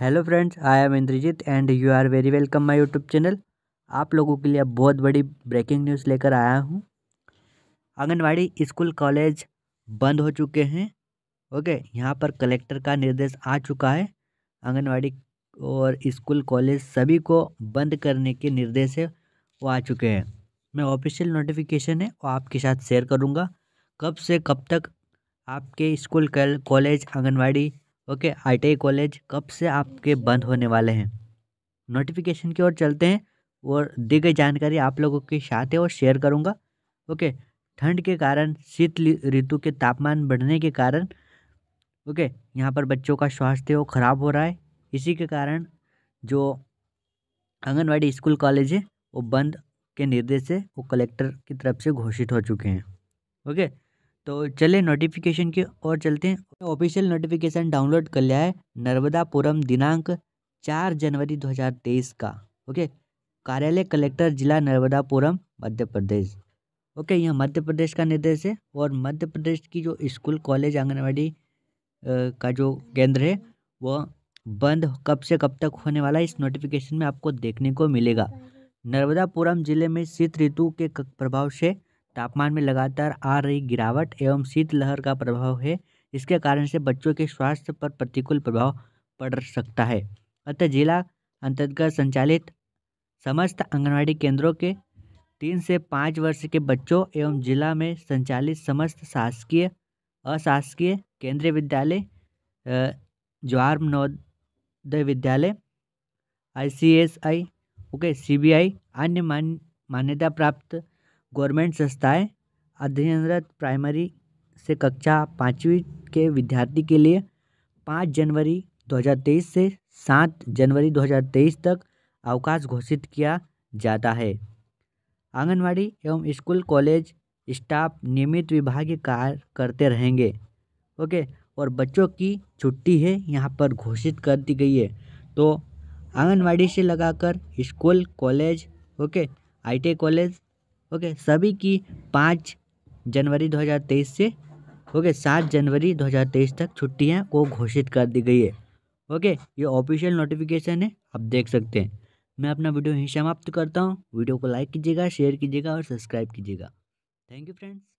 hello friends I am Indrajit and you are very welcome my YouTube channel आप लोगों के लिए बहुत बड़ी ब्रेकिंग न्यूज़ लेकर आया हूँ आंगनवाड़ी स्कूल कॉलेज बंद हो चुके हैं ओके यहाँ पर कलेक्टर का निर्देश आ चुका है आंगनवाड़ी और स्कूल कॉलेज सभी को बंद करने के निर्देश है वो आ चुके हैं मैं ऑफिशियल नोटिफिकेशन है वो आपके साथ शेयर करूँगा कब से कब तक आपके school college anganwadi okay I college कब से आपके बंद होने वाले हैं नोटिफिकेशन की ओर चलते हैं और दी गई जानकारी आप लोगों के साथ है और शेयर करूँगा ओके ठंड के कारण शीत ऋतु के तापमान बढ़ने के कारण ओके यहाँ पर बच्चों का स्वास्थ्य वो ख़राब हो रहा है इसी के कारण जो आंगनवाड़ी स्कूल कॉलेज है वो बंद के निर्देश से वो कलेक्टर की तरफ से घोषित हो चुके हैं ओके तो चले नोटिफिकेशन की ओर चलते हैं ऑफिशियल नोटिफिकेशन डाउनलोड कर लिया है नर्मदापुरम दिनांक चार जनवरी 2023 का ओके कार्यालय कलेक्टर जिला नर्मदापुरम मध्य प्रदेश ओके यह मध्य प्रदेश का निर्देश है और मध्य प्रदेश की जो स्कूल कॉलेज आंगनबाड़ी का जो केंद्र है वह बंद कब से कब तक होने वाला है इस नोटिफिकेशन में आपको देखने को मिलेगा नर्मदापुरम जिले में शीत ऋतु के प्रभाव से तापमान में लगातार आ रही गिरावट एवं शीतलहर का प्रभाव है इसके कारण से बच्चों के स्वास्थ्य पर प्रतिकूल प्रभाव पड़ सकता है अतः जिला अंतर्गत संचालित समस्त आंगनबाड़ी केंद्रों के तीन से पाँच वर्ष के बच्चों एवं जिला में संचालित समस्त शासकीय अशासकीय केंद्रीय विद्यालय Jawahar Navodaya Vidyalaya I C S I okay C B I अन्य मान्यता प्राप्त गवर्नमेंट संस्थाएँ अध्ययनरत प्राइमरी से कक्षा पाँचवीं के विद्यार्थी के लिए पाँच जनवरी दो हज़ार तेईस से सात जनवरी दो हज़ार तेईस तक अवकाश घोषित किया जाता है आंगनवाड़ी एवं स्कूल कॉलेज स्टाफ नियमित विभागीय कार्य करते रहेंगे ओके और बच्चों की छुट्टी है यहाँ पर घोषित कर दी गई है तो आंगनवाड़ी से लगाकर school college okay IT college okay सभी की पाँच जनवरी 2023 से ओके सात जनवरी 2023 तक छुट्टियां को घोषित कर दी गई है ओके ये ऑफिशियल नोटिफिकेशन है आप देख सकते हैं मैं अपना वीडियो यहीं समाप्त करता हूँ वीडियो को लाइक कीजिएगा शेयर कीजिएगा और सब्सक्राइब कीजिएगा थैंक यू फ्रेंड्स